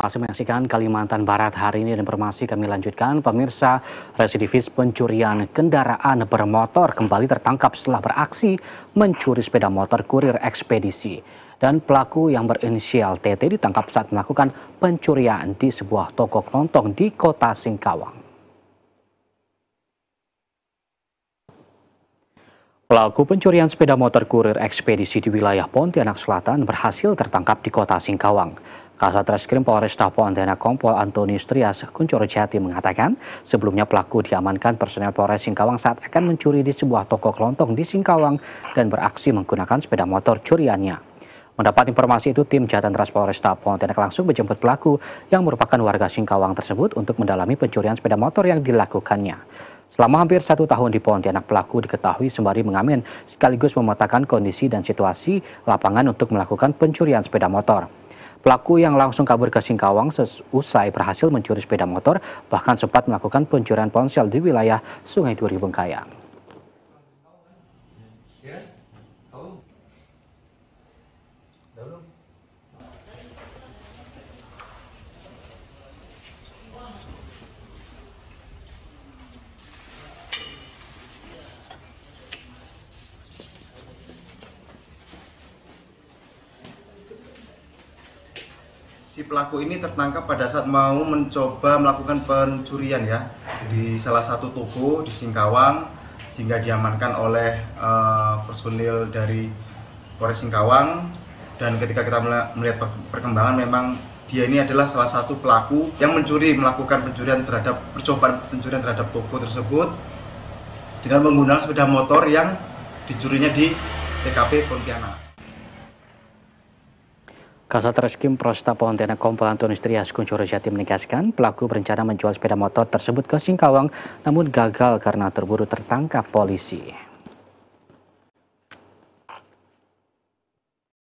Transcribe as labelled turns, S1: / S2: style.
S1: Masih menyaksikan Kalimantan Barat hari ini dan informasi kami lanjutkan. Pemirsa residivis pencurian kendaraan bermotor kembali tertangkap setelah beraksi mencuri sepeda motor kurir ekspedisi. Dan pelaku yang berinisial TT ditangkap saat melakukan pencurian di sebuah toko kelontong di kota Singkawang. Pelaku pencurian sepeda motor kurir ekspedisi di wilayah Pontianak Selatan berhasil tertangkap di kota Singkawang. Kasat Reskrim Polresta Antena Kompol Antonius Trias Kuncoro Jati mengatakan sebelumnya pelaku diamankan personel Polres Singkawang saat akan mencuri di sebuah toko kelontong di Singkawang dan beraksi menggunakan sepeda motor curiannya. Mendapat informasi itu, tim Jatanras Polresta Pontianak langsung menjemput pelaku yang merupakan warga Singkawang tersebut untuk mendalami pencurian sepeda motor yang dilakukannya. Selama hampir satu tahun di Pontianak, pelaku diketahui sembari mengamen sekaligus memetakan kondisi dan situasi lapangan untuk melakukan pencurian sepeda motor. Pelaku yang langsung kabur ke Singkawang usai berhasil mencuri sepeda motor bahkan sempat melakukan pencurian ponsel di wilayah Sungai Duri Bengkayang.
S2: si pelaku ini tertangkap pada saat mau mencoba melakukan pencurian ya di salah satu toko di Singkawang sehingga diamankan oleh uh, personil dari Polres Singkawang dan ketika kita melihat perkembangan memang dia ini adalah salah satu pelaku yang mencuri melakukan pencurian terhadap percobaan pencurian terhadap toko tersebut dengan menggunakan sepeda motor yang dicurinya di TKP
S1: Pontianak. Kasat Reskrim Polresta Pontianak Kompol Antonius Trias Kuncoro Jati menegaskan pelaku berencana menjual sepeda motor tersebut ke Singkawang namun gagal karena terburu tertangkap polisi.